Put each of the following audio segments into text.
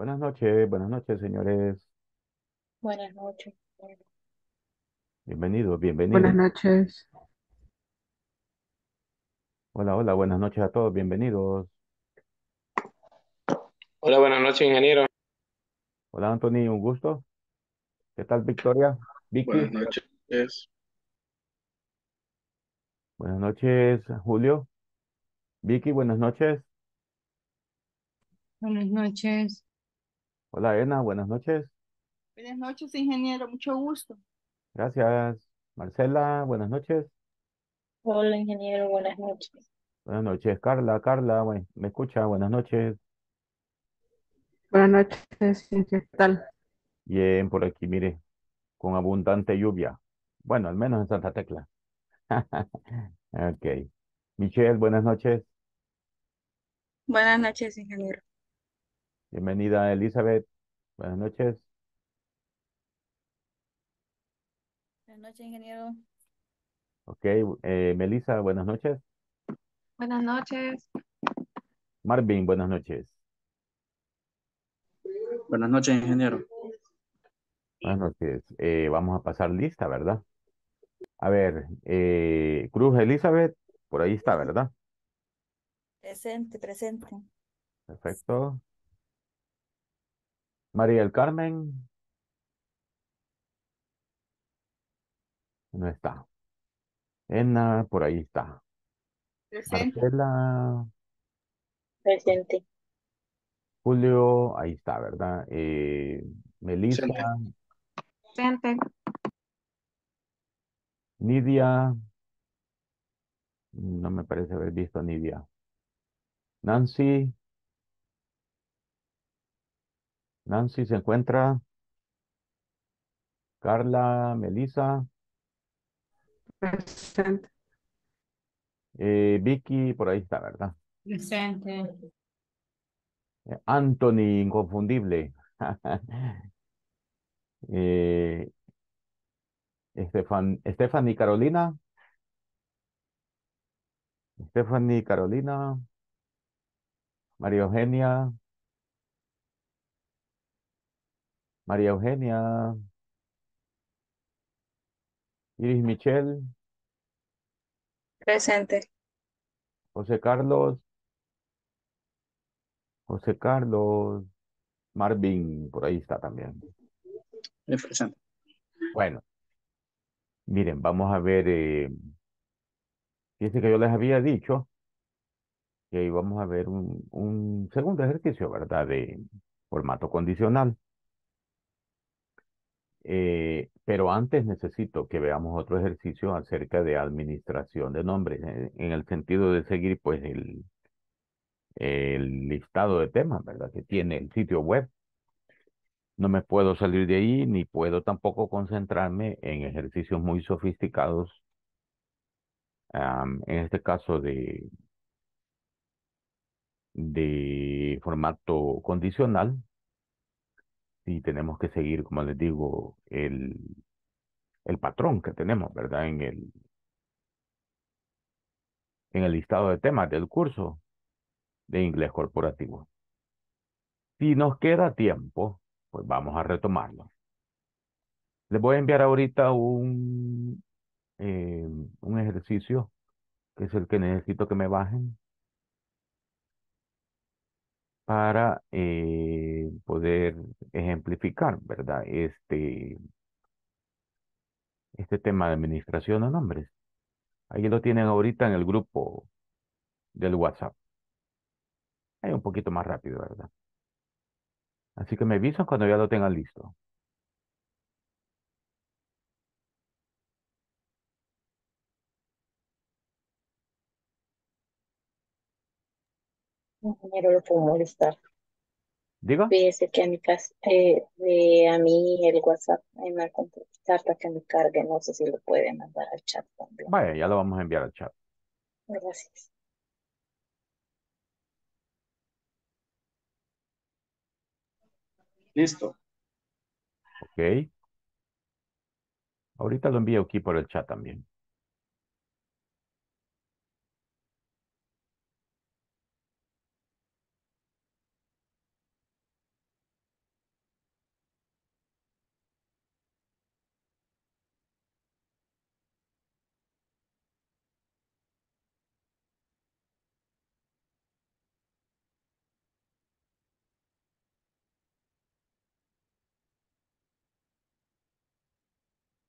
Buenas noches, buenas noches, señores. Buenas noches. Bienvenidos, bienvenidos. Buenas noches. Hola, hola, buenas noches a todos, bienvenidos. Hola, buenas noches, ingeniero. Hola, Anthony, un gusto. ¿Qué tal, Victoria? Vicky. Buenas noches. Buenas noches, Julio. Vicky, buenas noches. Buenas noches. Hola, Ena, buenas noches. Buenas noches, ingeniero, mucho gusto. Gracias. Marcela, buenas noches. Hola, ingeniero, buenas noches. Buenas noches, Carla. Carla, me escucha, buenas noches. Buenas noches, ¿qué tal? Bien, por aquí, mire, con abundante lluvia. Bueno, al menos en Santa Tecla. ok. Michelle, buenas noches. Buenas noches, ingeniero. Bienvenida, Elizabeth. Buenas noches. Buenas noches, ingeniero. Ok, eh, Melissa, buenas noches. Buenas noches. Marvin, buenas noches. Buenas noches, ingeniero. Buenas noches. Eh, vamos a pasar lista, ¿verdad? A ver, eh, Cruz Elizabeth, por ahí está, ¿verdad? Presente, presente. Perfecto. María el Carmen. No está. Enna, por ahí está. Presente. Marcela. Presente. Julio, ahí está, ¿verdad? Eh, Melissa. Presente. Nidia. No me parece haber visto a Nidia. Nancy. Nancy se encuentra. Carla, Melissa. Presente. Eh, Vicky, por ahí está, ¿verdad? Presente. Eh, Anthony, inconfundible. eh, Estefan, Stephanie, Carolina. Stephanie, Carolina. María Eugenia. María Eugenia, Iris Michel, Presente. José Carlos, José Carlos, Marvin, por ahí está también. Presente. Bueno, miren, vamos a ver, eh, fíjense que yo les había dicho que íbamos a ver un, un segundo ejercicio, ¿verdad? De formato condicional. Eh, pero antes necesito que veamos otro ejercicio acerca de administración de nombres, eh, en, el sentido de seguir pues el, el listado de temas, ¿verdad? Que tiene el sitio web. No me puedo salir de ahí ni puedo tampoco concentrarme en ejercicios muy sofisticados, en este caso de, de formato condicional, si tenemos que seguir, como les digo, el, el patrón que tenemos, ¿verdad? En el, en el listado de temas del curso de inglés corporativo. Si nos queda tiempo, pues vamos a retomarlo. Les voy a enviar ahorita un, eh, un ejercicio, que es el que necesito que me bajen para eh, poder ejemplificar, ¿verdad? Este, este tema de administración de nombres. Ahí lo tienen ahorita en el grupo del WhatsApp. Ahí un poquito más rápido, ¿verdad? Así que me avisan cuando ya lo tengan listo. pero lo puedo molestar. ¿Digo? Fíjese que a mi casa, eh, a mí el WhatsApp me una para que me cargue, no sé si lo puede mandar al chat también. Vaya, ya lo vamos a enviar al chat. Gracias. Listo. Ok. Ahorita lo envío aquí por el chat también.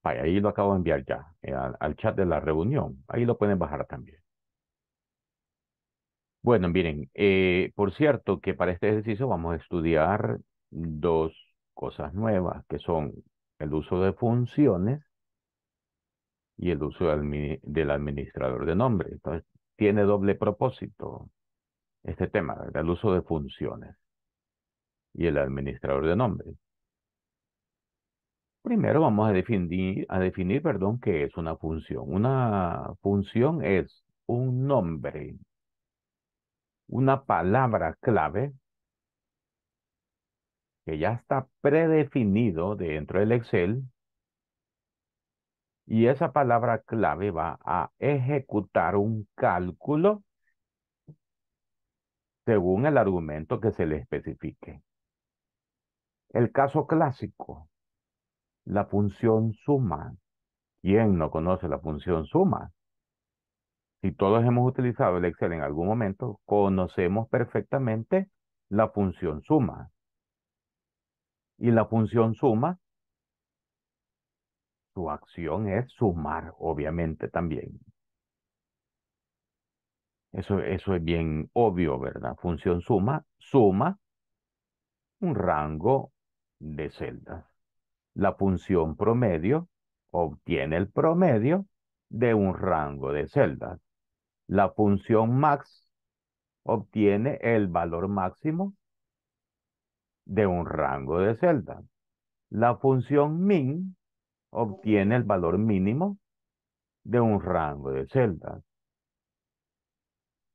ahí lo acabo de enviar ya eh, al, chat de la reunión. Ahí lo pueden bajar también. Bueno, miren, eh, por cierto que para este ejercicio vamos a estudiar dos cosas nuevas, que son el uso de funciones y el uso del, administrador de nombres. Entonces, tiene doble propósito este tema, el uso de funciones y el administrador de nombres. Primero vamos a definir, a definir, perdón, qué es una función. Una función es un nombre, una palabra clave que ya está predefinido dentro del Excel y esa palabra clave va a ejecutar un cálculo según el argumento que se le especifique. El caso clásico la función suma. ¿Quién no conoce la función suma? Si todos hemos utilizado el Excel en algún momento, conocemos perfectamente la función suma. Y la función suma, su acción es sumar, obviamente, también. Eso, eso es bien obvio, ¿verdad? Función suma, suma un rango de celdas. La función promedio obtiene el promedio de un rango de celdas. La función max obtiene el valor máximo de un rango de celdas. La función min obtiene el valor mínimo de un rango de celdas.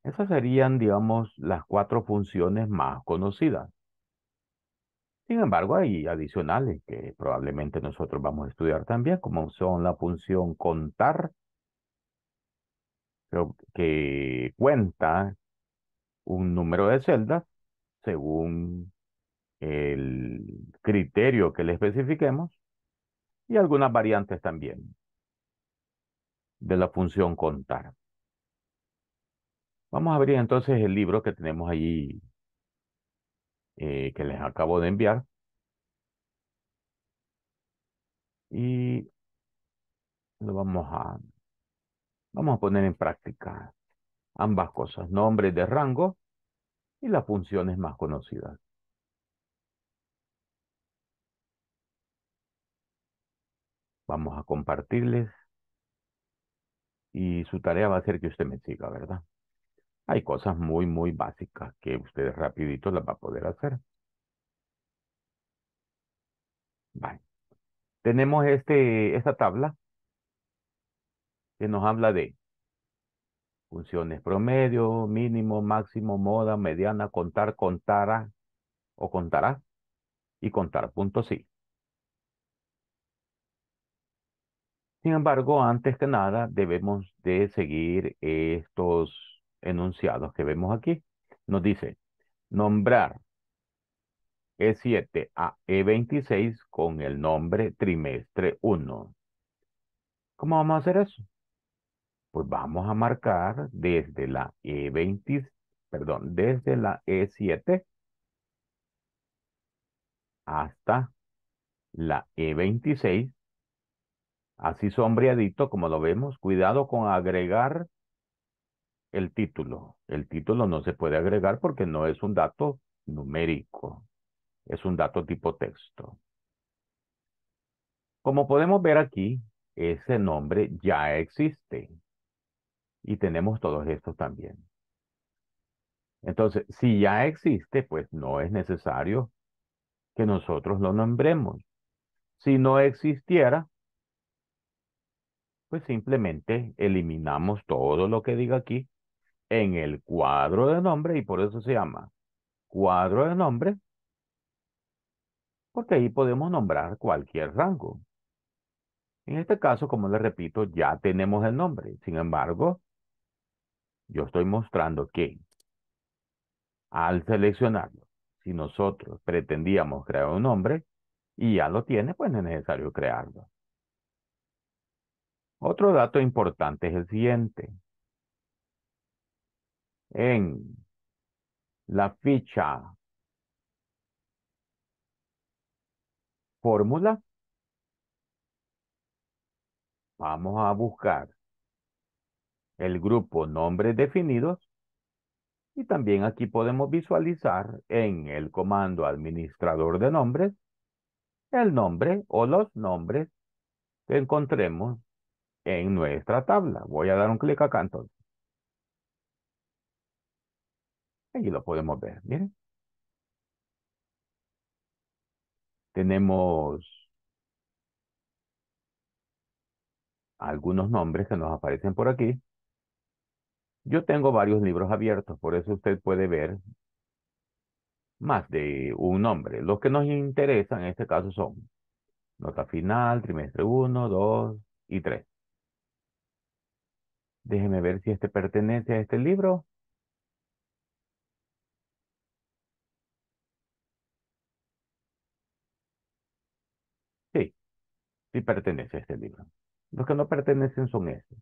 Esas serían, digamos, las cuatro funciones más conocidas. Sin embargo, hay adicionales que probablemente nosotros vamos a estudiar también, como son la función contar, que cuenta un número de celdas según el criterio que le especifiquemos y algunas variantes también de la función contar. Vamos a abrir entonces el libro que tenemos allí eh, que les acabo de enviar. Y lo vamos a, vamos a poner en práctica ambas cosas, nombres de rango y las funciones más conocidas. Vamos a compartirles y su tarea va a ser que usted me siga, ¿verdad? hay cosas muy, muy básicas que ustedes rapidito las va a poder hacer. Tenemos este, esta tabla que nos habla de funciones promedio, mínimo, máximo, moda, mediana, contar, contará o contará y contar punto sí. Sin embargo, antes que nada, debemos de seguir estos enunciados que vemos aquí. Nos dice, nombrar E7 a E26 con el nombre trimestre 1. ¿Cómo vamos a hacer eso? Pues vamos a marcar desde la E20, perdón, desde la E7 hasta la E26, así sombreadito como lo vemos. Cuidado con agregar el título. El título no se puede agregar porque no es un dato numérico, es un dato tipo texto. Como podemos ver aquí, ese nombre ya existe. Y tenemos todos estos también. Entonces, si ya existe, pues no es necesario que nosotros lo nombremos. Si no existiera, pues simplemente eliminamos todo lo que diga aquí en el cuadro de nombre y por eso se llama cuadro de nombre, porque ahí podemos nombrar cualquier rango. En este caso, como les repito, ya tenemos el nombre. Sin embargo, yo estoy mostrando que al seleccionarlo, si nosotros pretendíamos crear un nombre y ya lo tiene, pues no es necesario crearlo. Otro dato importante es el siguiente en la ficha fórmula, vamos a buscar el grupo nombres definidos y también aquí podemos visualizar en el comando administrador de nombres el nombre o los nombres que encontremos en nuestra tabla. Voy a dar un clic acá entonces. y lo podemos ver, miren. Tenemos algunos nombres que nos aparecen por aquí. Yo tengo varios libros abiertos, por eso usted puede ver más de un nombre. Los que nos interesan en este caso son nota final, trimestre 1, 2 y 3. Déjeme ver si este pertenece a este libro. pertenece a este libro. Los que no pertenecen son estos.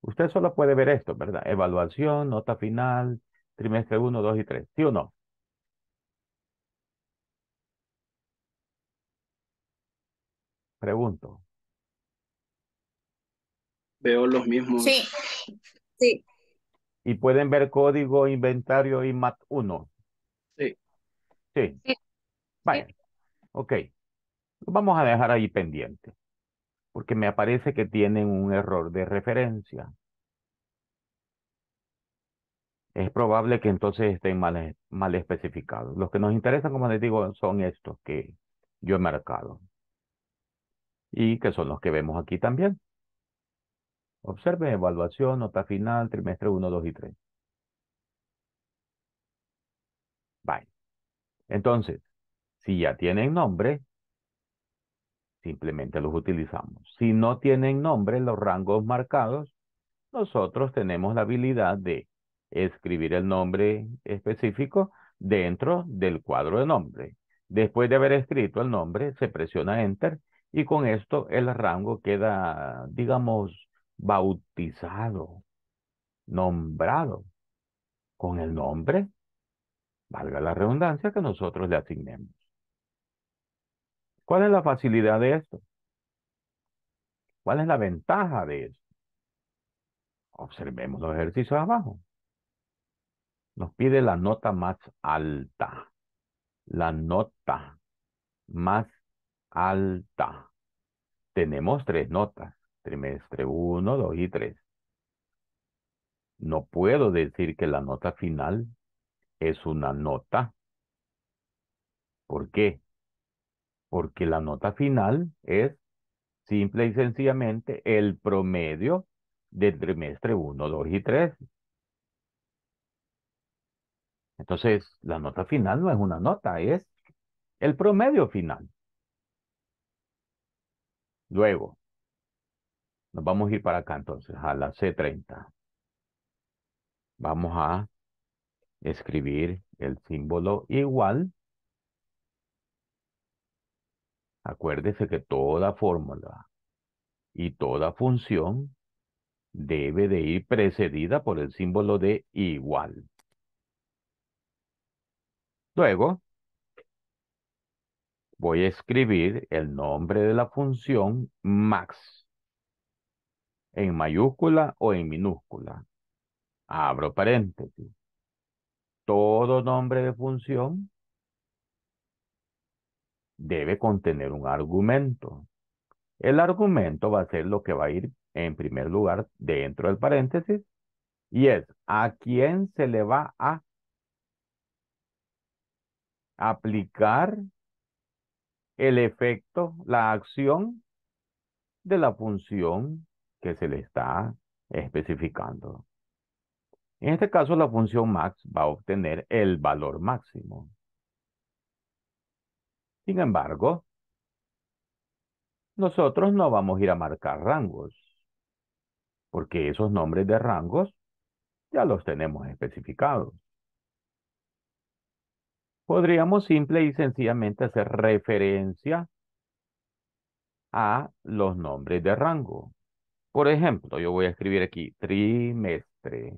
Usted solo puede ver esto, ¿verdad? Evaluación, nota final, trimestre 1, 2 y 3. ¿Sí o no? Pregunto. Veo los mismos. Sí, sí. Y pueden ver código, inventario y MAT 1. Sí. Sí. sí. Vaya. Ok vamos a dejar ahí pendiente, porque me aparece que tienen un error de referencia. Es probable que entonces estén mal, mal especificados. Los que nos interesan, como les digo, son estos que yo he marcado. Y que son los que vemos aquí también. Observen, evaluación, nota final, trimestre 1, 2 y 3. Bye. Entonces, si ya tienen nombre, simplemente los utilizamos. Si no tienen nombre los rangos marcados, nosotros tenemos la habilidad de escribir el nombre específico dentro del cuadro de nombre. Después de haber escrito el nombre, se presiona Enter y con esto el rango queda, digamos, bautizado, nombrado con el nombre, valga la redundancia, que nosotros le asignemos. ¿Cuál es la facilidad de esto? ¿Cuál es la ventaja de esto? Observemos los ejercicios abajo. Nos pide la nota más alta. La nota más alta. Tenemos tres notas. Trimestre 1, 2 y 3. No puedo decir que la nota final es una nota. ¿Por qué? porque la nota final es simple y sencillamente el promedio del trimestre 1, 2 y 3. Entonces, la nota final no es una nota, es el promedio final. Luego, nos vamos a ir para acá entonces, a la C30. Vamos a escribir el símbolo igual Acuérdese que toda fórmula y toda función debe de ir precedida por el símbolo de igual. Luego, voy a escribir el nombre de la función max en mayúscula o en minúscula. Abro paréntesis. Todo nombre de función debe contener un argumento. El argumento va a ser lo que va a ir en primer lugar dentro del paréntesis y es a quién se le va a aplicar el efecto, la acción de la función que se le está especificando. En este caso, la función max va a obtener el valor máximo. Sin embargo, nosotros no vamos a ir a marcar rangos, porque esos nombres de rangos ya los tenemos especificados. Podríamos simple y sencillamente hacer referencia a los nombres de rango. Por ejemplo, yo voy a escribir aquí trimestre.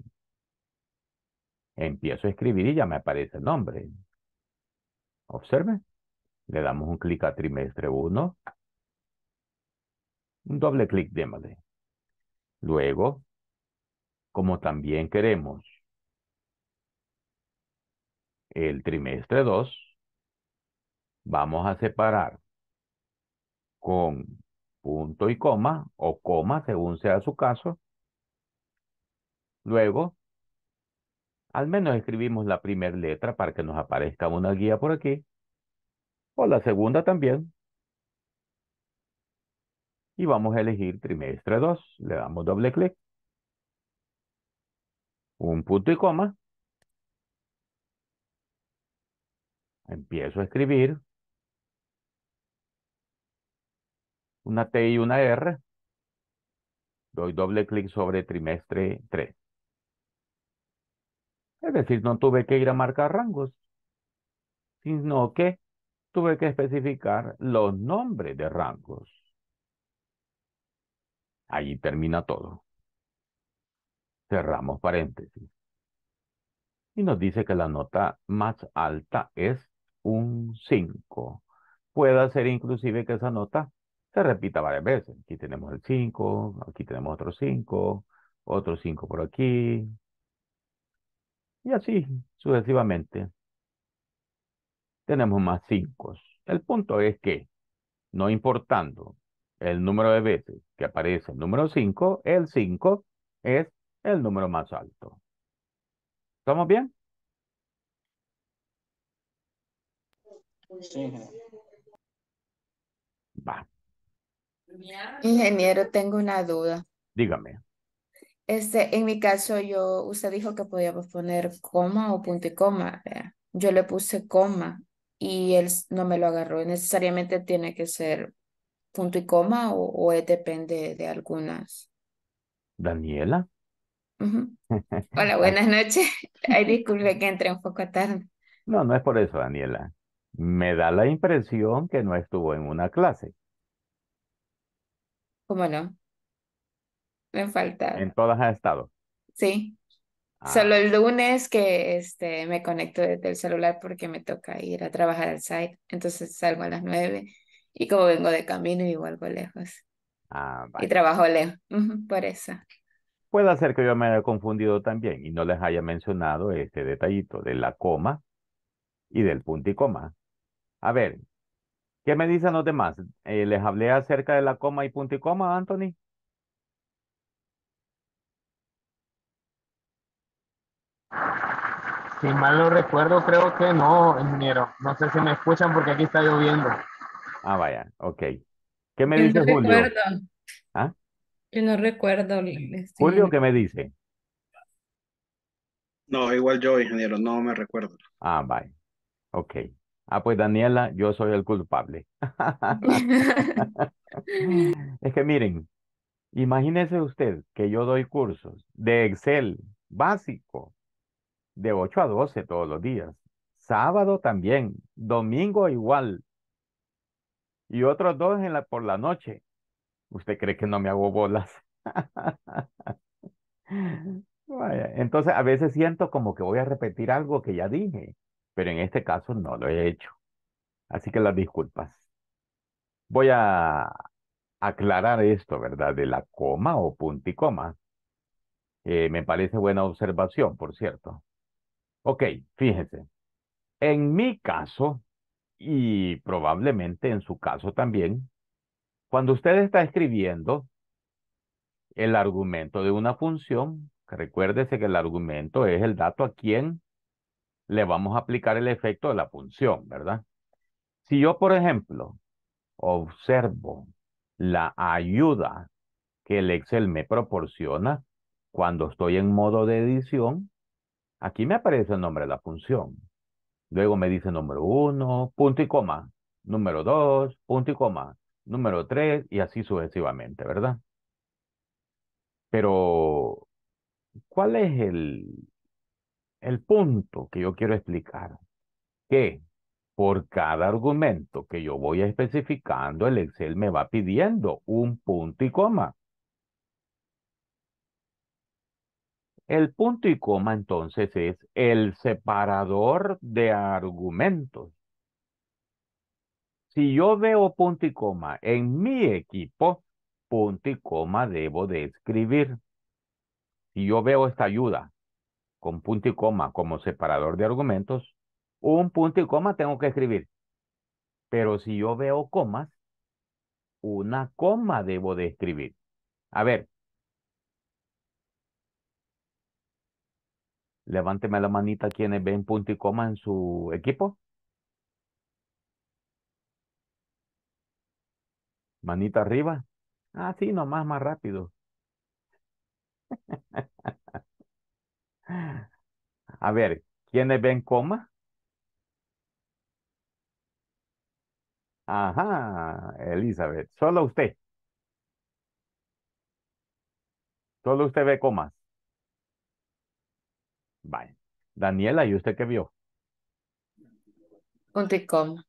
Empiezo a escribir y ya me aparece el nombre. Observe. Le damos un clic a trimestre 1. Un doble clic, démosle. Luego, como también queremos el trimestre 2, vamos a separar con punto y coma o coma según sea su caso. Luego, al menos escribimos la primera letra para que nos aparezca una guía por aquí. O la segunda también. Y vamos a elegir trimestre 2. Le damos doble clic. Un punto y coma. Empiezo a escribir. Una T y una R. Doy doble clic sobre trimestre 3. Es decir, no tuve que ir a marcar rangos, sino que tuve que especificar los nombres de rangos. Allí termina todo. Cerramos paréntesis. Y nos dice que la nota más alta es un 5. Puede ser inclusive que esa nota se repita varias veces. Aquí tenemos el 5, aquí tenemos otro 5, otro 5 por aquí. Y así sucesivamente tenemos más 5. El punto es que, no importando el número de veces que aparece el número 5, el 5 es el número más alto. ¿Estamos bien? Va. Ingeniero, tengo una duda. Dígame. Este, en mi caso, yo, usted dijo que podíamos poner coma o punto y coma. Yo le puse coma y él no me lo agarró. Necesariamente tiene que ser punto y coma o, depende de algunas. Daniela. Hola, buenas noches. Ay, disculpe que entré un poco tarde. No, no es por eso, Daniela. Me da la impresión que no estuvo en una clase. ¿Cómo no? Me falta. ¿En todas ha estado? Sí. Solo ah. el lunes que este, me conecto desde el celular porque me toca ir a trabajar al site. Entonces salgo a las nueve y como vengo de camino y vuelvo lejos. Ah, y trabajo lejos, por eso. Puede ser que yo me haya confundido también y no les haya mencionado este detallito de la coma y del punto y coma. A ver, ¿qué me dicen los demás? Eh, ¿Les hablé acerca de la coma y punto y coma, Anthony? Si mal lo recuerdo, creo que no, ingeniero. No sé si me escuchan porque aquí está lloviendo. Ah, vaya, ok. ¿Qué me Yo dice no Julio? Recuerdo. ¿Ah? no recuerdo. Julio, ¿qué me dice? No, igual yo, ingeniero, no me recuerdo. Ah, vaya. Ok. Ah, pues Daniela, yo soy el culpable. es que miren, imagínese usted que yo doy cursos de Excel básico, de 8 a 12 todos los días. Sábado también, domingo igual. Y otros dos en la, por la noche. ¿Usted cree que no me hago bolas? entonces a veces siento como que voy a repetir algo que ya dije, pero en este caso no lo he hecho. Así que las disculpas. Voy a aclarar esto, ¿verdad? De la coma o punticoma. Eh, me parece buena observación, por cierto. Ok, fíjese. En mi caso, y probablemente en su caso también, cuando usted está escribiendo el argumento de una función, recuérdese que el argumento es el dato a quien le vamos a aplicar el efecto de la función, ¿verdad? Si yo, por ejemplo, observo la ayuda que el Excel me proporciona cuando estoy en modo de edición, Aquí me aparece el nombre de la función. Luego me dice número 1, punto y coma. Número 2, punto y coma. Número 3 y así sucesivamente, ¿verdad? Pero, ¿cuál es el, el punto que yo quiero explicar? Que por cada argumento que yo voy especificando, el Excel me va pidiendo un punto y coma. El punto y coma entonces es el separador de argumentos. Si yo veo punto y coma en mi equipo, punto y coma debo de escribir. Si yo veo esta ayuda con punto y coma como separador de argumentos, un punto y coma tengo que escribir. Pero si yo veo comas, una coma debo de escribir. A ver, Levánteme la manita quienes ven punto y coma en su equipo. Manita arriba. Ah, sí, nomás más rápido. A ver, ¿quiénes ven coma? Ajá, Elizabeth, solo usted. Solo usted ve comas. Vale. Daniela, ¿y usted qué vio? Punto y coma.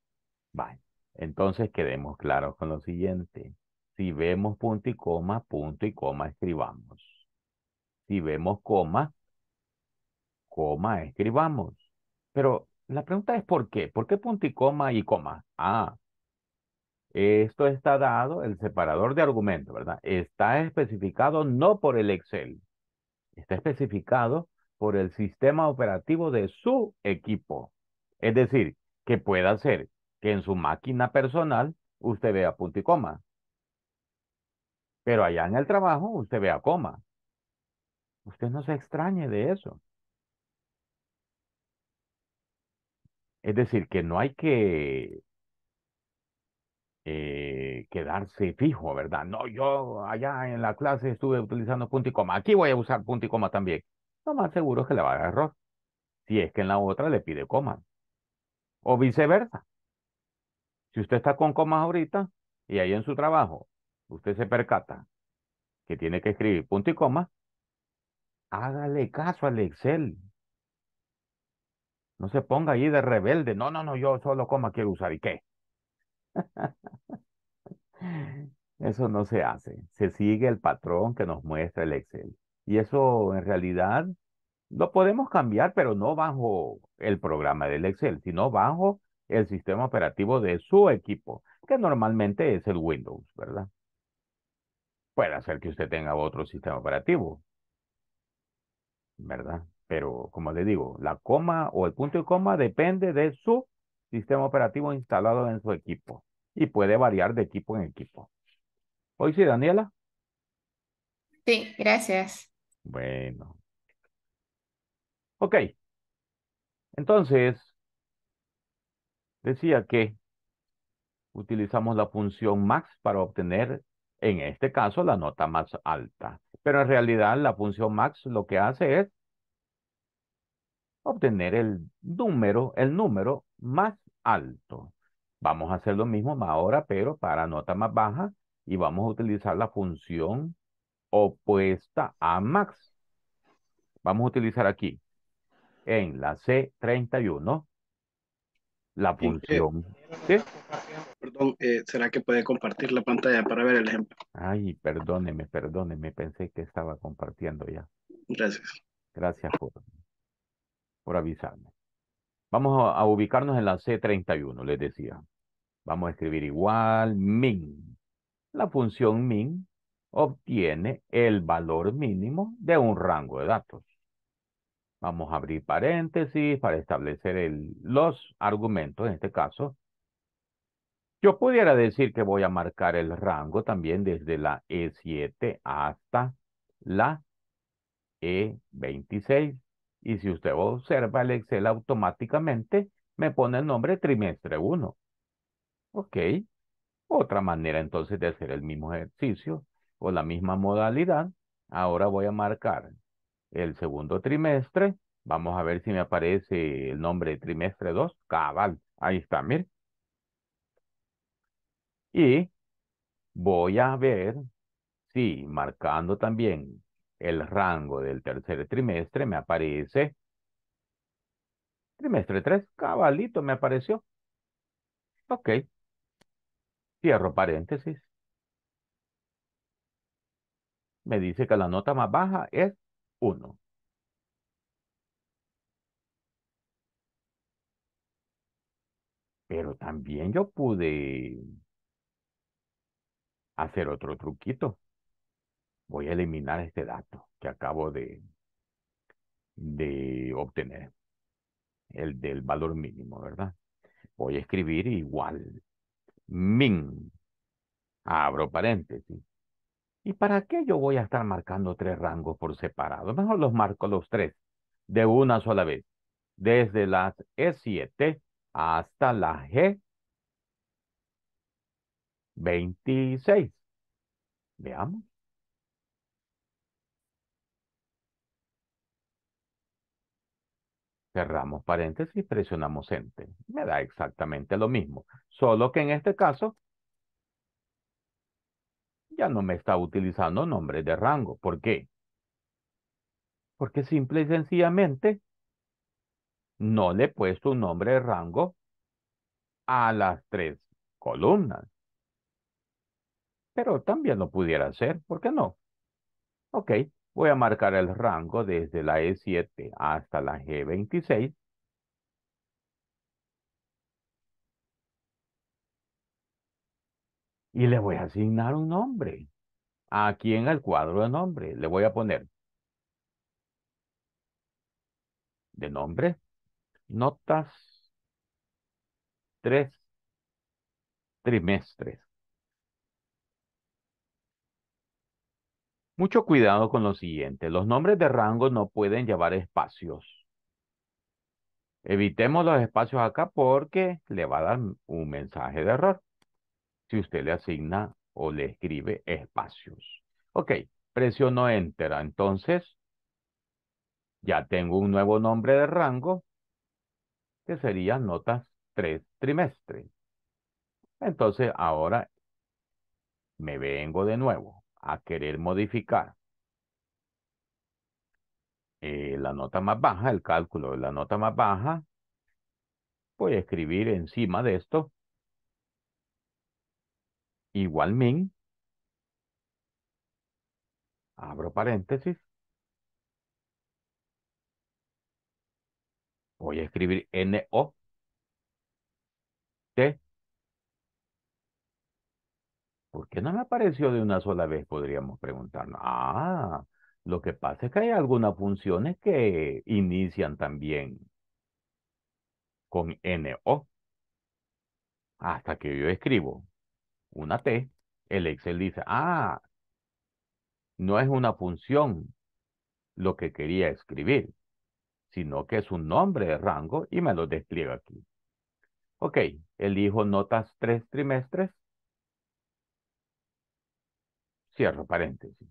Vale. Entonces quedemos claros con lo siguiente. Si vemos punto y coma, punto y coma, escribamos. Si vemos coma, coma, escribamos. Pero la pregunta es ¿por qué? ¿Por qué punto y coma y coma? Ah, esto está dado, el separador de argumentos, ¿verdad? Está especificado no por el Excel. Está especificado por el sistema operativo de su equipo. Es decir, que pueda ser que en su máquina personal usted vea punto y coma. Pero allá en el trabajo usted vea coma. Usted no se extrañe de eso. Es decir, que no hay que eh, quedarse fijo, ¿verdad? No, yo allá en la clase estuve utilizando punto y coma. Aquí voy a usar punto y coma también lo más seguro es que le va a dar error. Si es que en la otra le pide coma. O viceversa. Si usted está con comas ahorita y ahí en su trabajo usted se percata que tiene que escribir punto y coma, hágale caso al Excel. No se ponga ahí de rebelde. No, no, no, yo solo coma quiero usar y qué. Eso no se hace. Se sigue el patrón que nos muestra el Excel. Y eso en realidad lo podemos cambiar, pero no bajo el programa del Excel, sino bajo el sistema operativo de su equipo, que normalmente es el Windows, ¿verdad? Puede ser que usted tenga otro sistema operativo, ¿verdad? Pero como le digo, la coma o el punto y coma depende de su sistema operativo instalado en su equipo y puede variar de equipo en equipo. Hoy sí, Daniela. Sí, gracias. Bueno. Ok. Entonces, decía que utilizamos la función max para obtener, en este caso, la nota más alta. Pero en realidad la función max lo que hace es obtener el número, el número más alto. Vamos a hacer lo mismo ahora, pero para nota más baja, y vamos a utilizar la función opuesta a max. Vamos a utilizar aquí en la C31 la función. Perdón, eh, ¿será que puede compartir la pantalla para ver el ejemplo? Ay, perdóneme, perdóneme, pensé que estaba compartiendo ya. Gracias. Gracias por, por avisarme. Vamos a, a ubicarnos en la C31, les decía. Vamos a escribir igual min. La función min obtiene el valor mínimo de un rango de datos. Vamos a abrir paréntesis para establecer los argumentos en este caso. Yo pudiera decir que voy a marcar el rango también desde la E7 hasta la E26. Y si usted observa el Excel automáticamente, me pone el nombre trimestre 1. Ok. Otra manera entonces de hacer el mismo ejercicio o la misma modalidad, ahora voy a marcar el segundo trimestre. Vamos a ver si me aparece el nombre de trimestre 2. Cabal, ahí está, miren. Y voy a ver si marcando también el rango del tercer trimestre me aparece trimestre 3. Cabalito me apareció. Ok. Cierro paréntesis me dice que la nota más baja es 1. Pero también yo pude hacer otro truquito. Voy a eliminar este dato que acabo de, de obtener. El del valor mínimo, ¿verdad? Voy a escribir igual. Min. Abro paréntesis. ¿Y para qué yo voy a estar marcando tres rangos por separado? Mejor los marco los tres de una sola vez, desde las E7 hasta la G26. Veamos. Cerramos paréntesis, presionamos Enter. Me da exactamente lo mismo, solo que en este caso ya no me está utilizando nombre de rango. ¿Por qué? Porque simple y sencillamente no le he puesto un nombre de rango a las tres columnas. Pero también lo pudiera hacer, ¿por qué no? Ok, voy a marcar el rango desde la E7 hasta la G26 y le voy a asignar un nombre. Aquí en el cuadro de nombre le voy a poner de nombre, notas, tres trimestres. Mucho cuidado con lo siguiente. Los nombres de rango no pueden llevar espacios. Evitemos los espacios acá porque le va a dar un mensaje de error si usted le asigna o le escribe espacios. Ok, presiono Enter. Entonces, ya tengo un nuevo nombre de rango que sería notas tres trimestres. Entonces, ahora me vengo de nuevo a querer modificar eh, la nota más baja, el cálculo de la nota más baja. Voy a escribir encima de esto igual min, abro paréntesis, voy a escribir NO T. ¿Por qué no me apareció de una sola vez? Podríamos preguntarnos. Ah, lo que pasa es que hay algunas funciones que inician también con NO. Hasta que yo escribo una T, el Excel dice, ah, no es una función lo que quería escribir, sino que es un nombre de rango y me lo despliega aquí. Ok, elijo notas tres trimestres. Cierro paréntesis.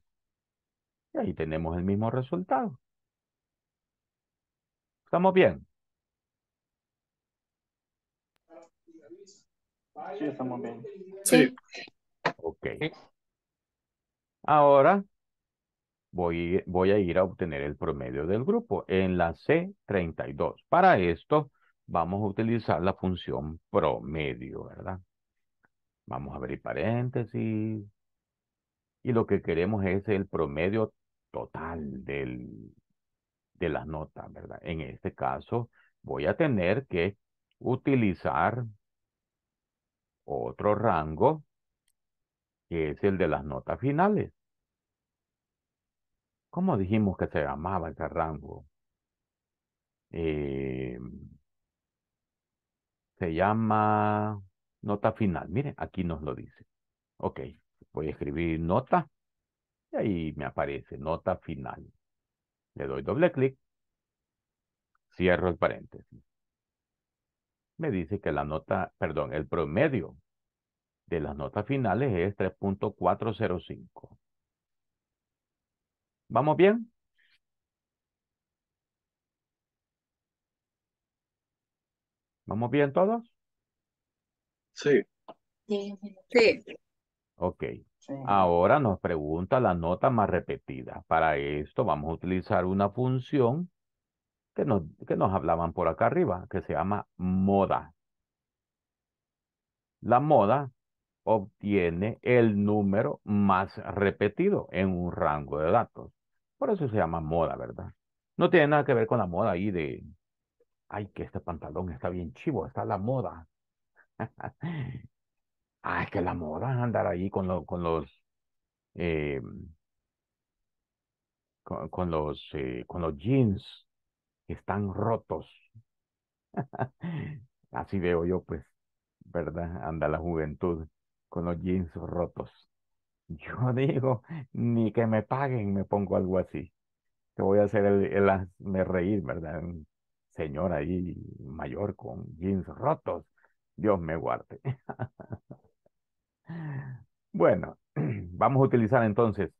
Y ahí tenemos el mismo resultado. ¿Estamos bien? Sí, estamos bien. Sí. Ok. Ahora voy, voy a ir a obtener el promedio del grupo en la C32. Para esto vamos a utilizar la función promedio, ¿verdad? Vamos a abrir paréntesis. Y lo que queremos es el promedio total del, de las notas, ¿verdad? En este caso voy a tener que utilizar otro rango que es el de las notas finales. ¿Cómo dijimos que se llamaba ese rango? Eh, se llama nota final. Miren, aquí nos lo dice. Ok, voy a escribir nota y ahí me aparece nota final. Le doy doble clic. Cierro el paréntesis me dice que la nota, perdón, el promedio de las notas finales es 3.405. ¿Vamos bien? ¿Vamos bien todos? Sí. Sí. Ok. Ahora nos pregunta la nota más repetida. Para esto vamos a utilizar una función que nos, hablaban por acá arriba, que se llama moda. La moda obtiene el número más repetido en un rango de datos. Por eso se llama moda, ¿verdad? No tiene nada que ver con la moda ahí de, ay, que este pantalón está bien chivo, está la moda. ¡Ay, ah, que la moda andar ahí con, con los, eh, con, los, eh, con los jeans que están rotos. Así veo yo, pues, ¿verdad? Anda la juventud con los jeans rotos. Yo digo, ni que me paguen, me pongo algo así. Te voy a hacer el, me reír, ¿verdad? Un señor ahí mayor con jeans rotos. Dios me guarde. bueno, vamos a utilizar entonces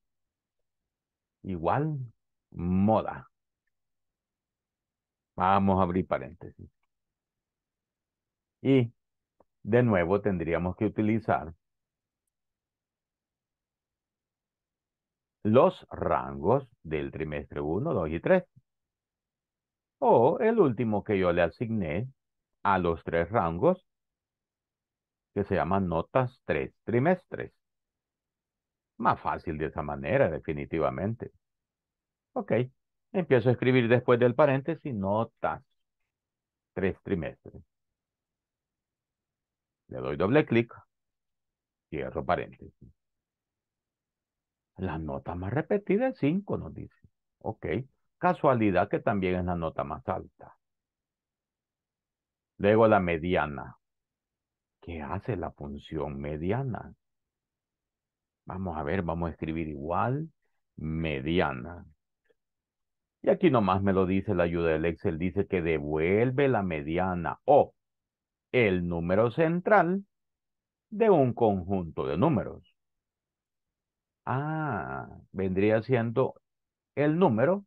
igual moda. Vamos a abrir paréntesis. Y de nuevo tendríamos que utilizar los rangos del trimestre 1, 2 y 3. O el último que yo le asigné a los tres rangos que se llaman notas tres trimestres. Más fácil de esa manera, definitivamente. Ok. Empiezo a escribir después del paréntesis notas. Tres trimestres. Le doy doble clic. Cierro paréntesis. La nota más repetida es 5, nos dice. Ok. Casualidad que también es la nota más alta. Luego la mediana. ¿Qué hace la función mediana? Vamos a ver, vamos a escribir igual mediana. Y aquí nomás me lo dice la ayuda del Excel, dice que devuelve la mediana o el número central de un conjunto de números. Ah, vendría siendo el número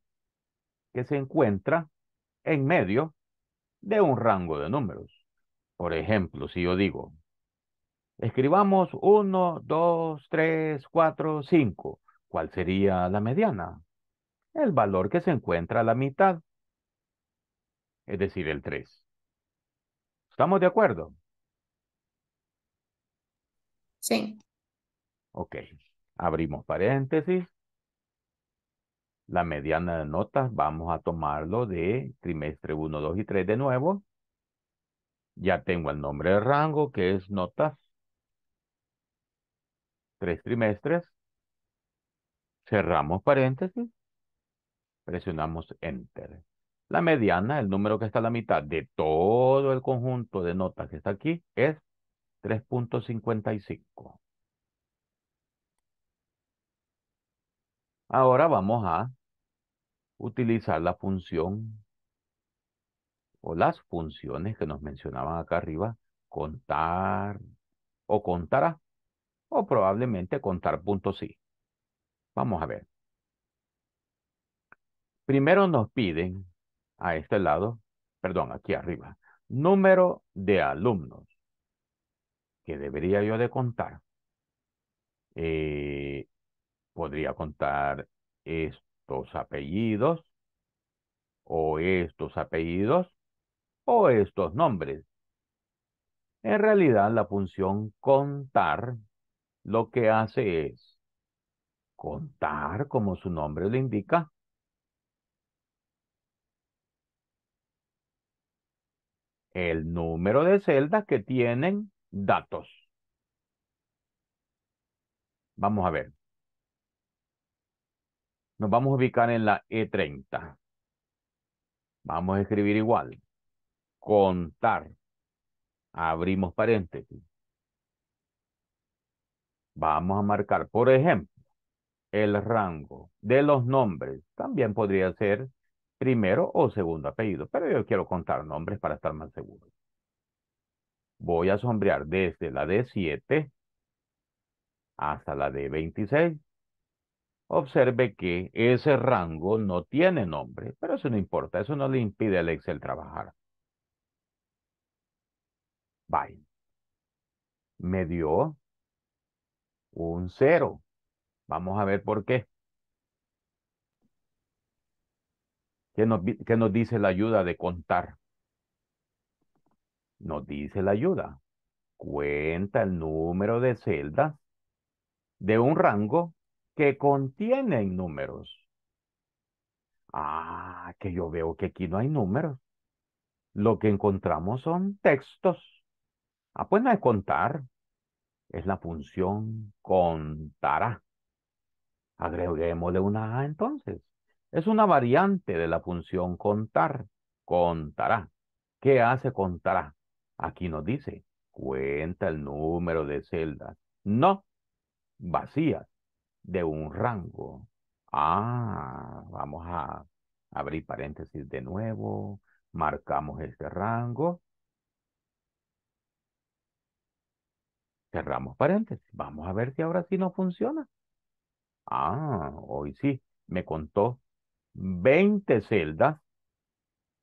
que se encuentra en medio de un rango de números. Por ejemplo, si yo digo, escribamos 1, 2, 3, 4, 5, ¿cuál sería la mediana? el valor que se encuentra a la mitad, es decir, el 3. ¿Estamos de acuerdo? Sí. Ok, abrimos paréntesis. La mediana de notas vamos a tomarlo de trimestre 1, 2 y 3 de nuevo. Ya tengo el nombre de rango que es notas. Tres trimestres. Cerramos paréntesis presionamos Enter. La mediana, el número que está a la mitad de todo el conjunto de notas que está aquí, es 3.55. Ahora vamos a utilizar la función o las funciones que nos mencionaban acá arriba, contar o contará o probablemente contar punto sí. Vamos a ver. Primero nos piden a este lado, perdón, aquí arriba, número de alumnos que debería yo de contar. Eh, podría contar estos apellidos o estos apellidos o estos nombres. En realidad la función contar lo que hace es contar como su nombre lo indica el número de celdas que tienen datos. Vamos a ver. Nos vamos a ubicar en la E30. Vamos a escribir igual. Contar. Abrimos paréntesis. Vamos a marcar, por ejemplo, el rango de los nombres. También podría ser primero o segundo apellido, pero yo quiero contar nombres para estar más seguro. Voy a sombrear desde la D7 hasta la D26. Observe que ese rango no tiene nombre, pero eso no importa, eso no le impide al Excel trabajar. Bye. Me dio un cero. Vamos a ver por qué. ¿Qué nos, dice la ayuda de contar? Nos dice la ayuda. Cuenta el número de celdas de un rango que contiene números. Ah, que yo veo que aquí no hay números. Lo que encontramos son textos. Ah, pues no hay contar. Es la función contará. Agreguémosle una A entonces. Es una variante de la función contar, contará. ¿Qué hace contará? Aquí nos dice, cuenta el número de celdas, no vacías, de un rango. Ah, vamos a abrir paréntesis de nuevo, marcamos este rango. Cerramos paréntesis. Vamos a ver si ahora sí no funciona. Ah, hoy sí, me contó 20 celdas,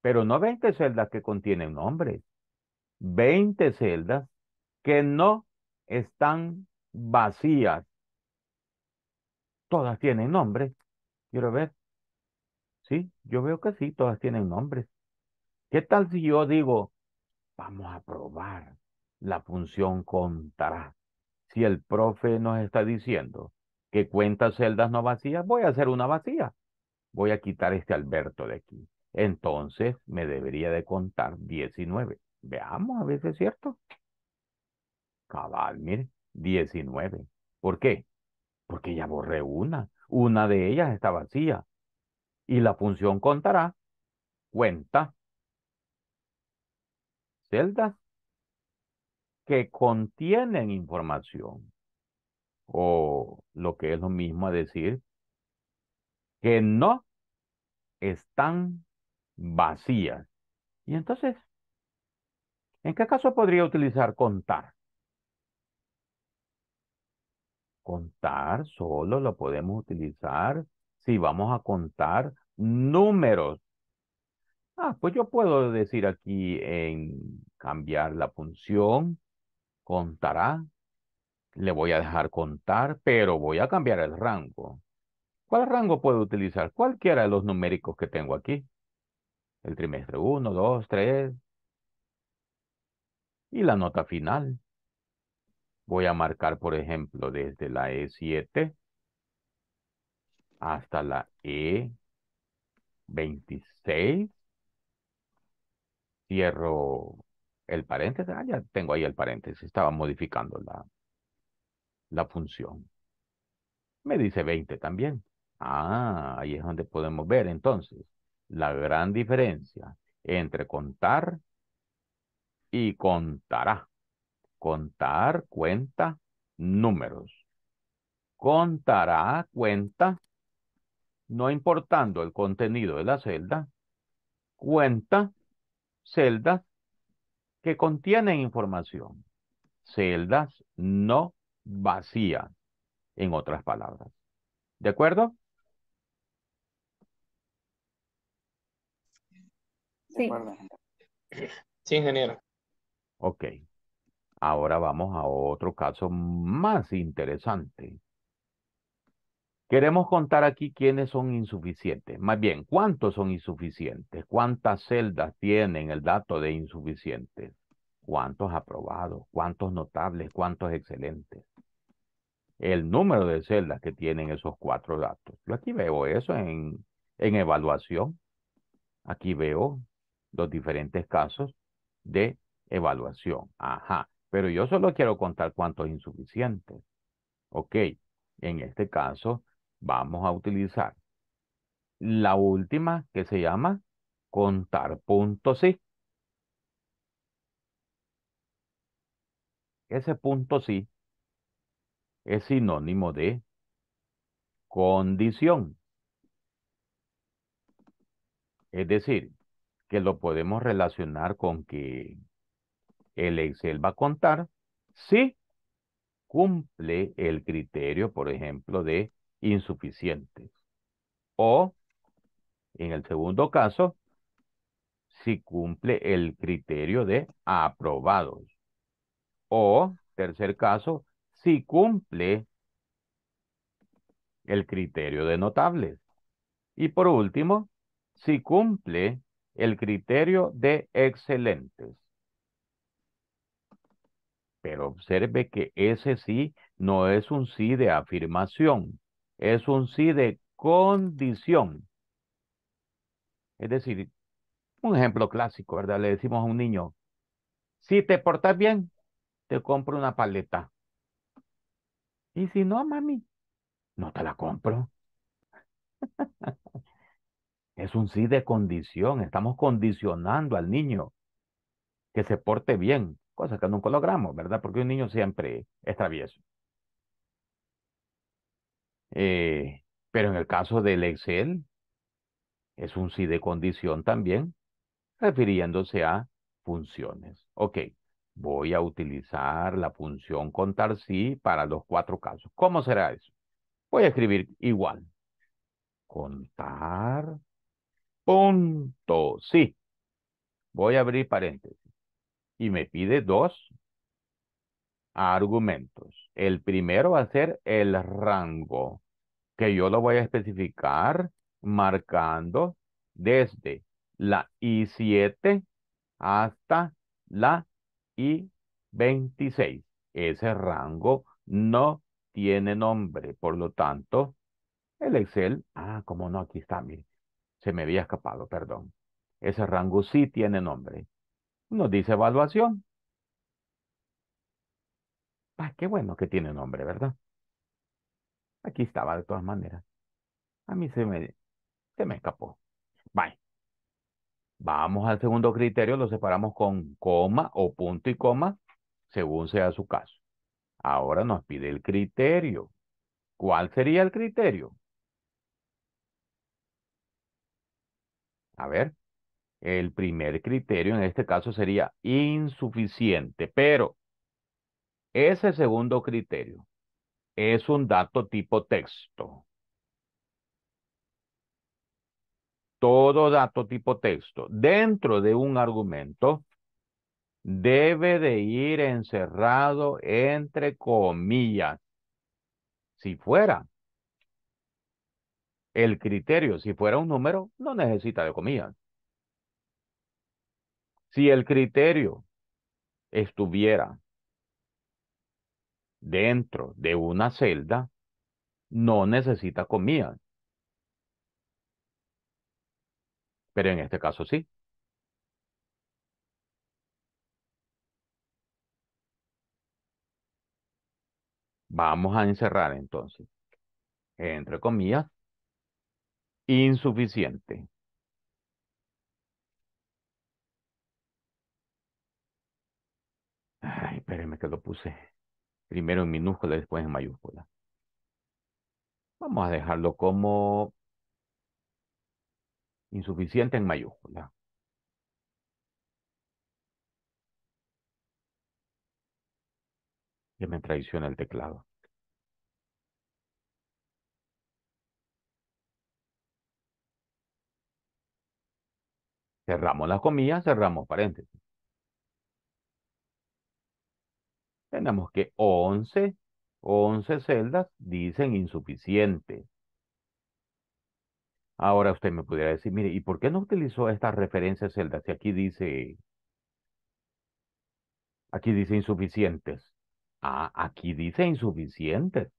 pero no 20 celdas que contienen nombres. 20 celdas que no están vacías. Todas tienen nombres. Quiero ver. Sí, yo veo que sí, todas tienen nombres. ¿Qué tal si yo digo, vamos a probar la función contará? Si el profe nos está diciendo que cuenta celdas no vacías, voy a hacer una vacía voy a quitar este Alberto de aquí. Entonces me debería de contar 19. Veamos a ver si es cierto. Cabal, mire, 19. ¿Por qué? Porque ya borré una. Una de ellas está vacía. Y la función contará, cuenta, celdas que contienen información. O lo que es lo mismo a decir, que no están vacías. Y entonces, ¿en qué caso podría utilizar contar? Contar solo lo podemos utilizar si vamos a contar números. Ah, pues yo puedo decir aquí en cambiar la función, contará, le voy a dejar contar, pero voy a cambiar el rango. ¿Cuál rango puedo utilizar? Cualquiera de los numéricos que tengo aquí. El trimestre 1, 2, 3. Y la nota final. Voy a marcar, por ejemplo, desde la E7 hasta la E26. Cierro el paréntesis. Ah, ya tengo ahí el paréntesis. Estaba modificando la, la función. Me dice 20 también. Ah, ahí es donde podemos ver entonces la gran diferencia entre contar y contará. Contar cuenta números. Contará cuenta, no importando el contenido de la celda, cuenta celdas que contienen información. Celdas no vacías, en otras palabras. ¿De acuerdo? Sí. Sí, ingeniero. Ok. Ahora vamos a otro caso más interesante. Queremos contar aquí quiénes son insuficientes. Más bien, ¿cuántos son insuficientes? ¿Cuántas celdas tienen el dato de insuficientes? ¿Cuántos aprobados? ¿Cuántos notables? ¿Cuántos excelentes? El número de celdas que tienen esos cuatro datos. aquí veo eso en, en evaluación. Aquí veo los diferentes casos de evaluación. Ajá, pero yo solo quiero contar cuántos insuficientes. Ok, en este caso vamos a utilizar la última que se llama contar punto sí. Ese punto sí es sinónimo de condición. Es decir, que lo podemos relacionar con que el Excel va a contar si cumple el criterio, por ejemplo, de insuficientes. O, en el segundo caso, si cumple el criterio de aprobados. O, tercer caso, si cumple el criterio de notables. Y por último, si cumple el criterio de excelentes. Pero observe que ese sí no es un sí de afirmación, es un sí de condición. Es decir, un ejemplo clásico, ¿verdad? Le decimos a un niño, si te portas bien, te compro una paleta. Y si no, mami, no te la compro. Es un sí de condición. Estamos condicionando al niño que se porte bien, cosa que nunca logramos, ¿verdad? Porque un niño siempre es travieso. Eh, pero en el caso del Excel, es un sí de condición también, refiriéndose a funciones. Ok, voy a utilizar la función contar sí para los cuatro casos. ¿Cómo será eso? Voy a escribir igual. Contar Punto. Sí. Voy a abrir paréntesis. Y me pide dos argumentos. El primero va a ser el rango, que yo lo voy a especificar marcando desde la I7 hasta la I26. Ese rango no tiene nombre, por lo tanto, el Excel, ah, como no, aquí está, miren. Se me había escapado, perdón. Ese rango sí tiene nombre. Nos dice evaluación. Ah, qué bueno que tiene nombre, ¿verdad? Aquí estaba de todas maneras. A mí se me, se me escapó. Bye. Vamos al segundo criterio, lo separamos con coma o punto y coma, según sea su caso. Ahora nos pide el criterio. ¿Cuál sería el criterio? A ver, el primer criterio en este caso sería insuficiente, pero ese segundo criterio es un dato tipo texto. Todo dato tipo texto dentro de un argumento debe de ir encerrado entre comillas. Si fuera el criterio, si fuera un número, no necesita de comillas. Si el criterio estuviera dentro de una celda, no necesita comillas. Pero en este caso sí. Vamos a encerrar entonces, entre comillas, Insuficiente. Ay, espérenme que lo puse primero en minúscula y después en mayúscula. Vamos a dejarlo como insuficiente en mayúscula. Ya me traiciona el teclado. Cerramos las comillas, cerramos paréntesis. Tenemos que 11, 11 celdas dicen insuficiente. Ahora usted me pudiera decir, mire, ¿y por qué no utilizó estas referencias celdas? Si aquí dice, aquí dice insuficientes. Ah, aquí dice insuficientes.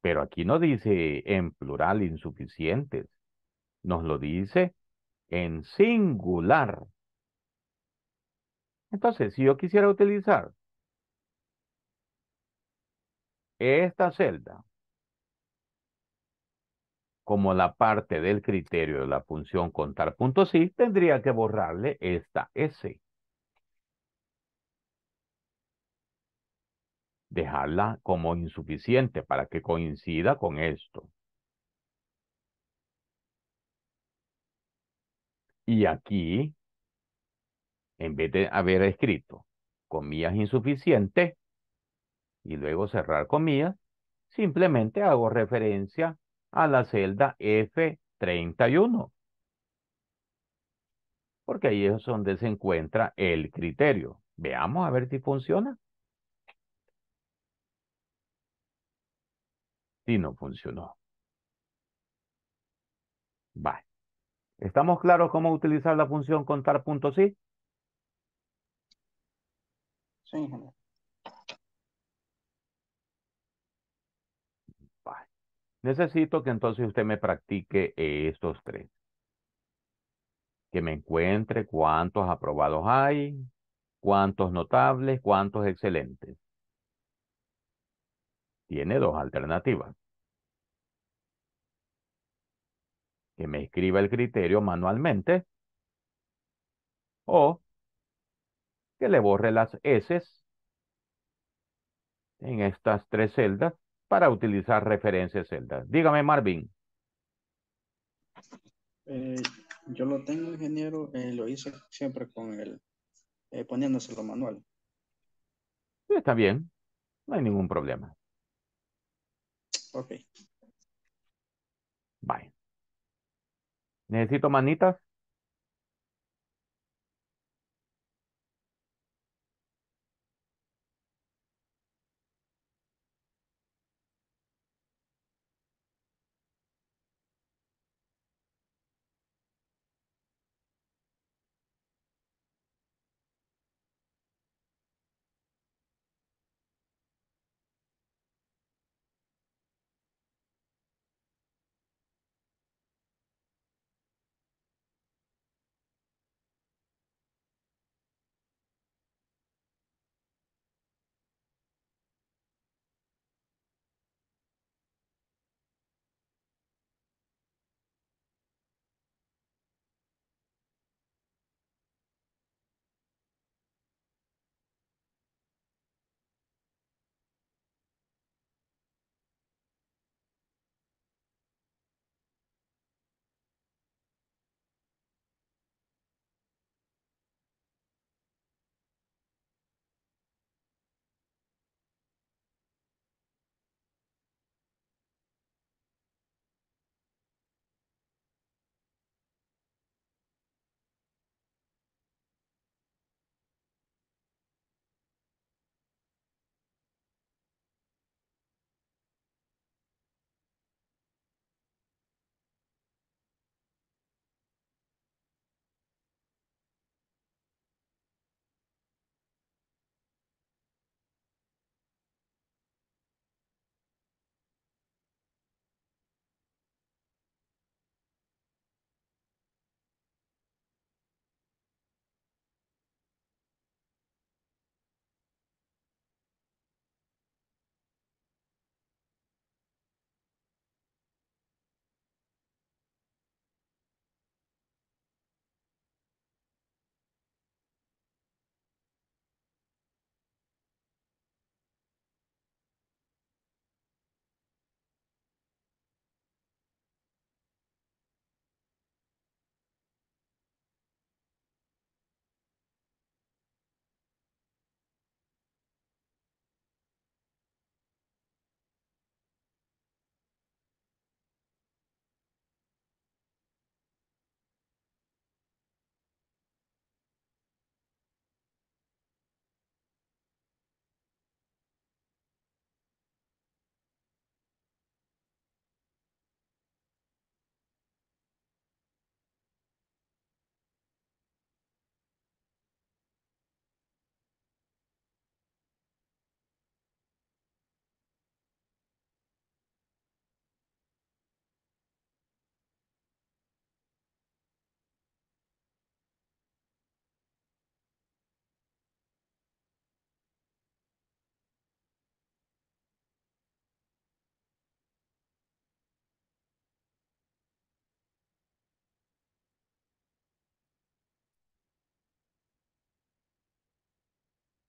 Pero aquí no dice en plural insuficientes. Nos lo dice en singular. Entonces, si yo quisiera utilizar esta celda como la parte del criterio de la función contar tendría que borrarle esta S. Dejarla como insuficiente para que coincida con esto. Y aquí, en vez de haber escrito comillas insuficiente y luego cerrar comillas, simplemente hago referencia a la celda F31. Porque ahí es donde se encuentra el criterio. Veamos a ver si funciona. Si no funcionó. Vale. ¿Estamos claros cómo utilizar la función contar sí? Sí, Necesito que entonces usted me practique estos tres. Que me encuentre cuántos aprobados hay, cuántos notables, cuántos excelentes. Tiene dos alternativas. que me escriba el criterio manualmente o que le borre las S en estas tres celdas para utilizar referencias celdas. Dígame, Marvin. Eh, yo lo tengo, ingeniero, eh, lo hice siempre con el, eh, poniéndoselo manual. Está bien, no hay ningún problema. Ok. Bye necesito manitas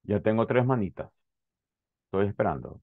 Ya tengo tres manitas. Estoy esperando.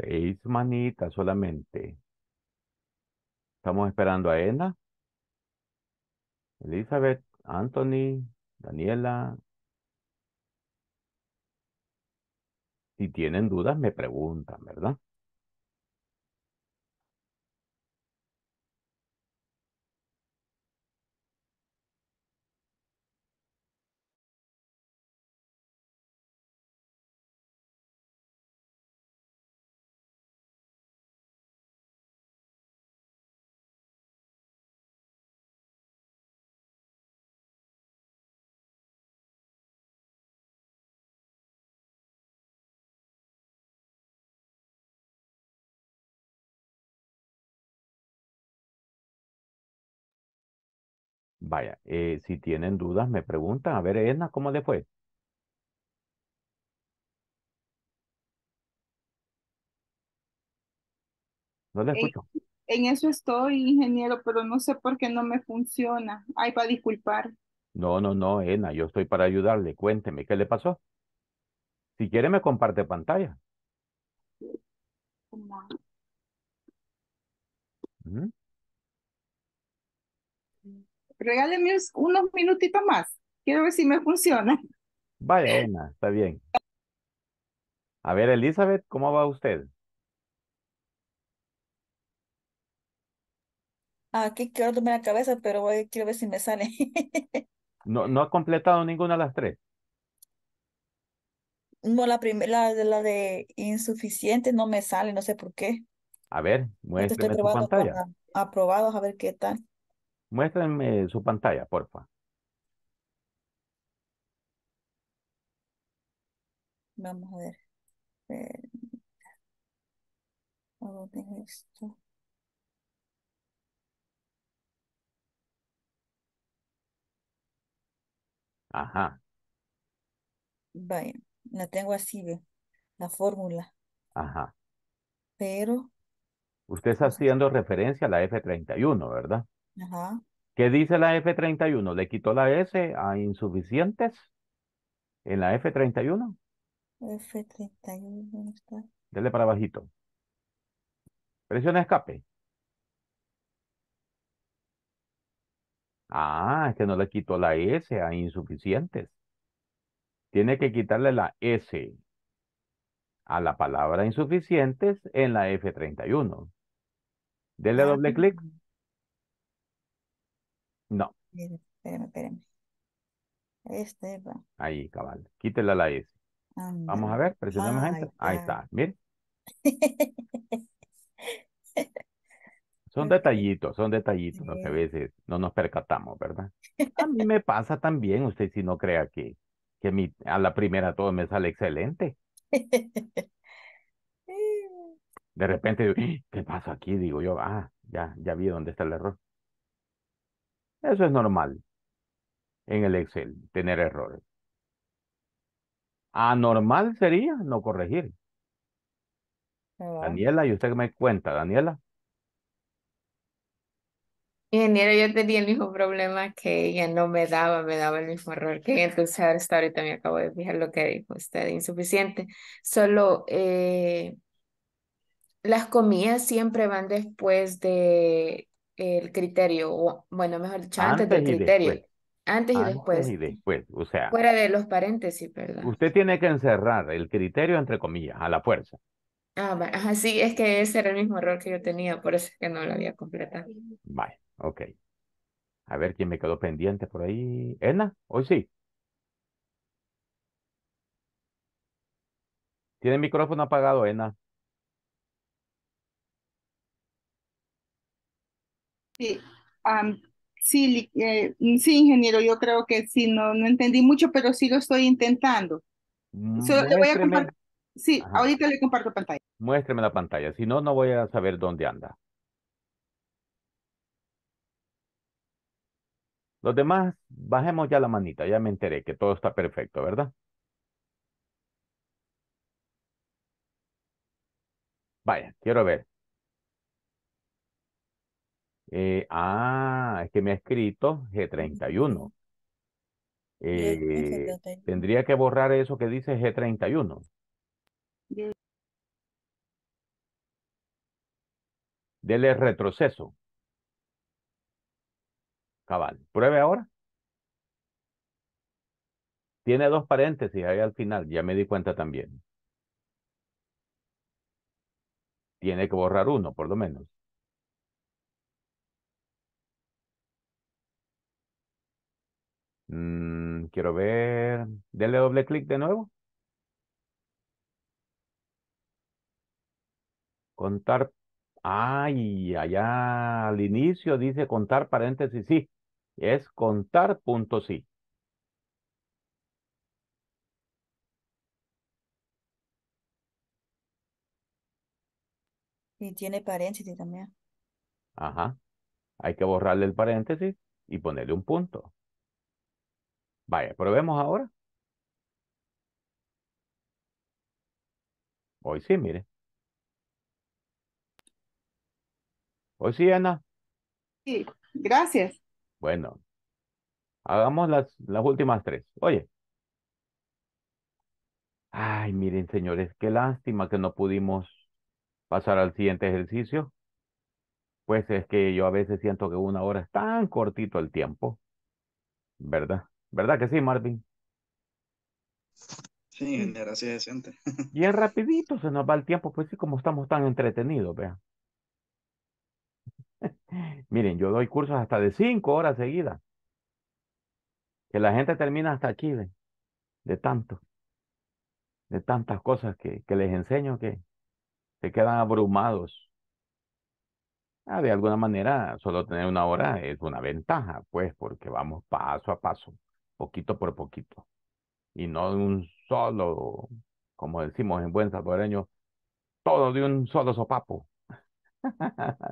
Seis manitas solamente. Estamos esperando a Ena, Elizabeth, Anthony, Daniela. Si tienen dudas, me preguntan, ¿verdad? Vaya, eh, si tienen dudas, me preguntan. A ver, Ena, ¿cómo le fue? No le eh, escucho. en eso estoy, ingeniero, pero no sé por qué no me funciona. Ay, para disculpar. No, no, no, Ena, yo estoy para ayudarle. Cuénteme, ¿qué le pasó? Si quiere, me comparte pantalla regáleme unos minutitos más. Quiero ver si me funciona. Vaya, está bien. A ver, Elizabeth, ¿cómo va usted? Aquí quiero tomar la cabeza, pero quiero ver si me sale. no, ¿No ha completado ninguna de las tres? No, la primera, la, la, de insuficiente no me sale, no sé por qué. A ver, muéstrame aprobados, a ver qué tal. Muéstrenme su pantalla, porfa. Vamos eh, a ver. esto? Ajá. Vaya, la tengo así, La fórmula. Ajá. Pero. Usted está haciendo referencia a la F31, ¿verdad? ¿Qué dice la F31? Le quitó la S a insuficientes en la F31. F31, ¿dónde está? Dele para bajito. Presiona escape. Ah, es que no le quitó la S a insuficientes. Tiene que quitarle la S a la palabra insuficientes en la F31. Dele ah, doble clic. No. Espérame, espérame. Este va. Ahí, cabal. Quítela la S. Vamos a ver, presionamos gente, Ahí está, mire. Son detallitos, son detallitos, que a veces no nos percatamos, ¿verdad? A mí me pasa también, usted si no crea que, que a la primera todo me sale excelente. De repente, eh, ¿qué pasó aquí? Digo yo, ah, ya, ya vi dónde está el error. Eso es normal en el Excel, tener errores. Anormal sería no corregir. Daniela, ¿y usted me cuenta, Daniela? Ingeniero, yo tenía el mismo problema que ella no me daba, me daba el mismo error que ella. Entonces, hasta ahorita me acabo de fijar lo que dijo usted, insuficiente. Solo eh, las comillas siempre van después de el criterio, o, bueno, mejor dicho, antes, del criterio, antes y antes después. Y después, o sea. Fuera de los paréntesis, perdón Usted tiene que encerrar el criterio, entre comillas, a la fuerza. Ah, sí, es que ese era el mismo error que yo tenía, por eso es que no lo había completado. Vale, ok. A ver quién me quedó pendiente por ahí. ¿Ena? ¿Hoy sí? ¿Tiene el micrófono apagado, Ena? Sí, eh, sí, ingeniero, yo creo que sí, no, no entendí mucho, pero sí lo estoy intentando. voy a Sí, ahorita le comparto pantalla. Muéstrame la pantalla, si no, no voy a saber dónde anda. Los demás, bajemos ya la manita, ya me enteré que todo está perfecto, ¿verdad? Vaya, quiero ver. Eh, ah, es que me ha escrito G31. Eh, tendría que borrar eso que dice G31. Dele retroceso. Cabal. Pruebe ahora. Tiene dos paréntesis ahí al final, ya me di cuenta también. Tiene que borrar uno, por lo menos. Mm, quiero ver. Dele doble clic de nuevo. Contar. Ay, allá al inicio dice contar paréntesis sí. Es contar punto sí. Y tiene paréntesis también. Ajá. Hay que borrarle el paréntesis y ponerle un punto. Vaya, probemos ahora. Hoy sí, mire. Hoy sí, Ana. Sí, gracias. Bueno, hagamos las, las últimas tres. Oye. Ay, miren, señores, qué lástima que no pudimos pasar al siguiente ejercicio. Pues es que yo a veces siento que una hora es tan cortito el tiempo, ¿verdad? ¿Verdad que sí, Martín? Sí, gracias, decente. Bien es rapidito, se nos va el tiempo, pues sí, como estamos tan entretenidos, vean. Miren, yo doy cursos hasta de cinco horas seguidas. Que la gente termina hasta aquí, ¿ve? De tanto. De tantas cosas que, que les enseño que se quedan abrumados. Ah, de alguna manera, solo tener una hora es una ventaja, pues, porque vamos paso a paso poquito por poquito. Y no de un solo, como decimos en buen salvadoreño, todo de un solo sopapo.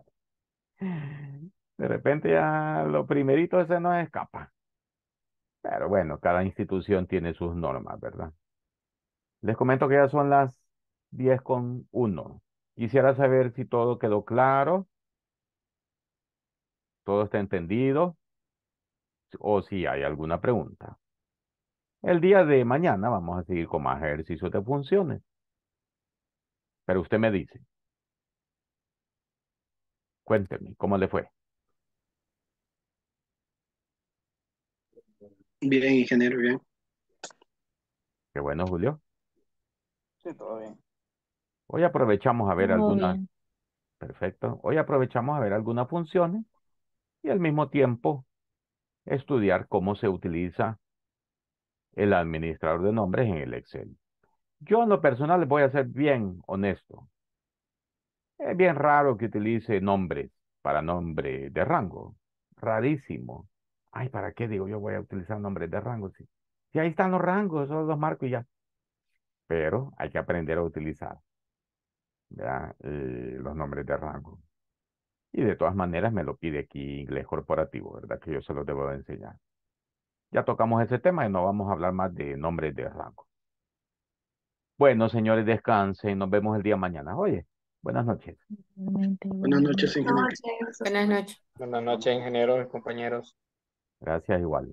De repente ya lo primerito ese no escapa. Pero bueno, cada institución tiene sus normas, ¿verdad? Les comento que ya son las diez con uno. Quisiera saber si todo quedó claro. Todo está entendido o si hay alguna pregunta. El día de mañana vamos a seguir con más ejercicios de funciones. Pero usted me dice, cuénteme, ¿cómo le fue? Bien, ingeniero, bien. Qué bueno, Julio. Sí, todo bien. Hoy aprovechamos a ver algunas. Perfecto. Hoy aprovechamos a ver algunas funciones y al mismo tiempo estudiar cómo se utiliza el administrador de nombres en el Excel. Yo en lo personal voy a ser bien honesto. Es bien raro que utilice nombres para nombre de rango. Rarísimo. Ay, ¿para qué digo yo voy a utilizar nombres de rango? Si, ahí están los rangos, son los marcos y ya. Pero hay que aprender a utilizar eh, los nombres de rango. Y de todas maneras me lo pide aquí inglés corporativo, ¿verdad? Que yo se lo debo enseñar. Ya tocamos ese tema y no vamos a hablar más de nombres de rango. Bueno, señores, descansen. Nos vemos el día mañana. Oye, buenas noches. Buenas noches, ingeniero. Buenas noches. Buenas noches, ingenieros, compañeros. Gracias, igual.